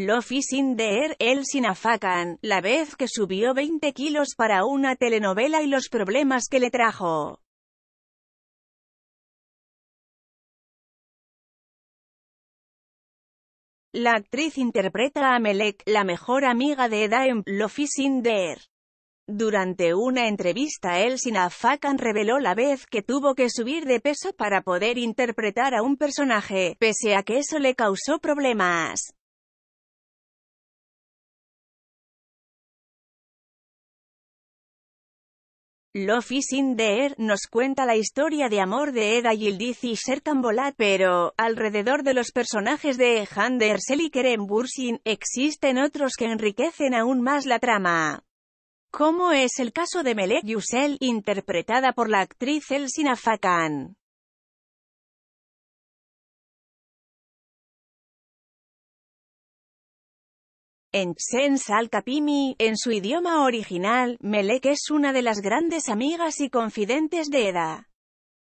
Love is in the la vez que subió 20 kilos para una telenovela y los problemas que le trajo. La actriz interpreta a Melek, la mejor amiga de Eda en Love is Durante una entrevista Elsina Fakan reveló la vez que tuvo que subir de peso para poder interpretar a un personaje, pese a que eso le causó problemas. Lofi is nos cuenta la historia de amor de Eda Yildiz y Sertan Bolat, pero, alrededor de los personajes de Hander y Kerem Bursin, existen otros que enriquecen aún más la trama. Como es el caso de Melek Yusel, interpretada por la actriz Elsina Fakan. En Sens al en su idioma original, Melek es una de las grandes amigas y confidentes de Eda.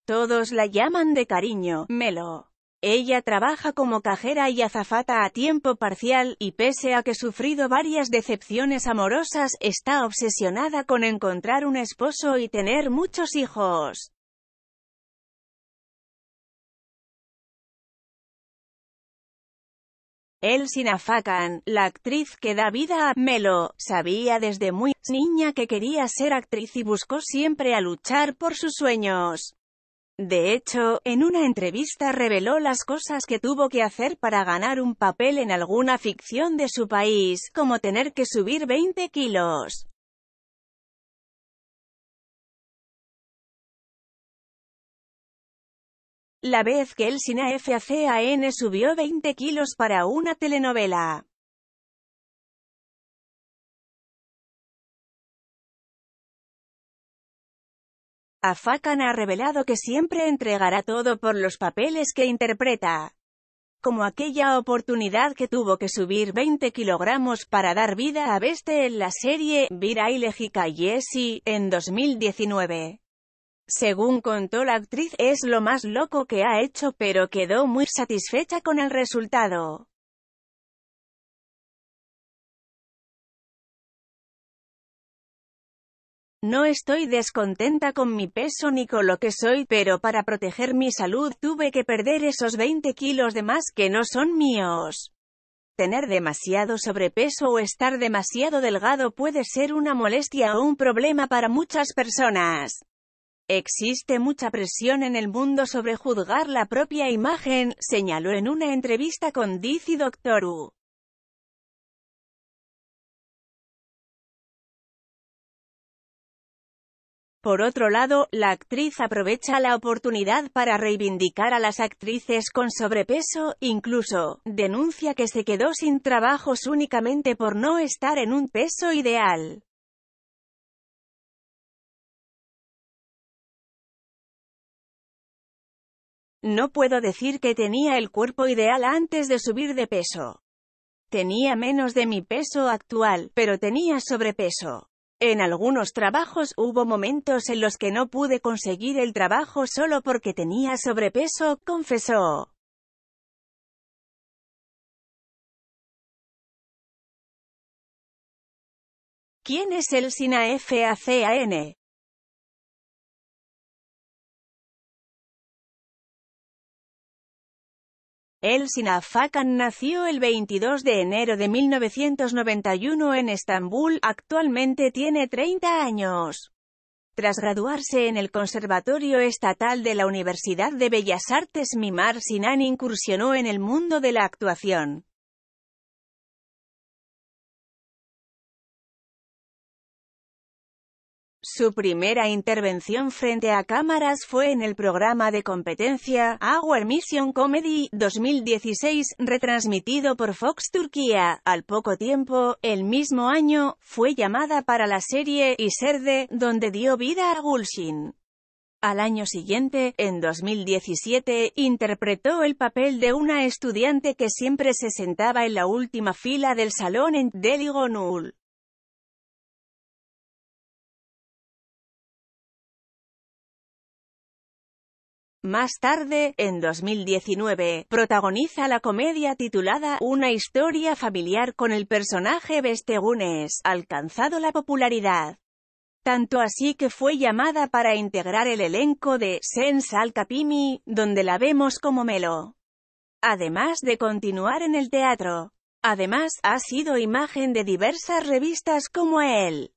Todos la llaman de cariño, Melo. Ella trabaja como cajera y azafata a tiempo parcial, y pese a que ha sufrido varias decepciones amorosas, está obsesionada con encontrar un esposo y tener muchos hijos. El Sinafakan, la actriz que da vida a Melo, sabía desde muy niña que quería ser actriz y buscó siempre a luchar por sus sueños. De hecho, en una entrevista reveló las cosas que tuvo que hacer para ganar un papel en alguna ficción de su país, como tener que subir 20 kilos. La vez que el Sina FACAN subió 20 kilos para una telenovela. Afakan ha revelado que siempre entregará todo por los papeles que interpreta. Como aquella oportunidad que tuvo que subir 20 kilogramos para dar vida a Beste en la serie y en 2019. Según contó la actriz, es lo más loco que ha hecho pero quedó muy satisfecha con el resultado. No estoy descontenta con mi peso ni con lo que soy, pero para proteger mi salud tuve que perder esos 20 kilos de más que no son míos. Tener demasiado sobrepeso o estar demasiado delgado puede ser una molestia o un problema para muchas personas. Existe mucha presión en el mundo sobre juzgar la propia imagen, señaló en una entrevista con Dizzy Doctor U. Por otro lado, la actriz aprovecha la oportunidad para reivindicar a las actrices con sobrepeso, incluso, denuncia que se quedó sin trabajos únicamente por no estar en un peso ideal. No puedo decir que tenía el cuerpo ideal antes de subir de peso. Tenía menos de mi peso actual, pero tenía sobrepeso. En algunos trabajos hubo momentos en los que no pude conseguir el trabajo solo porque tenía sobrepeso, confesó. ¿Quién es el SINA FACAN? El Sinafakan nació el 22 de enero de 1991 en Estambul, actualmente tiene 30 años. Tras graduarse en el Conservatorio Estatal de la Universidad de Bellas Artes Mimar Sinan incursionó en el mundo de la actuación. Su primera intervención frente a cámaras fue en el programa de competencia agua Mission Comedy 2016, retransmitido por Fox Turquía. Al poco tiempo, el mismo año, fue llamada para la serie Iserde, donde dio vida a Gulshin. Al año siguiente, en 2017, interpretó el papel de una estudiante que siempre se sentaba en la última fila del salón en Deligonul. Más tarde, en 2019, protagoniza la comedia titulada Una historia familiar con el personaje Bestegunes, alcanzado la popularidad. Tanto así que fue llamada para integrar el elenco de «Sense al Capimi, donde la vemos como Melo. Además de continuar en el teatro. Además, ha sido imagen de diversas revistas como él.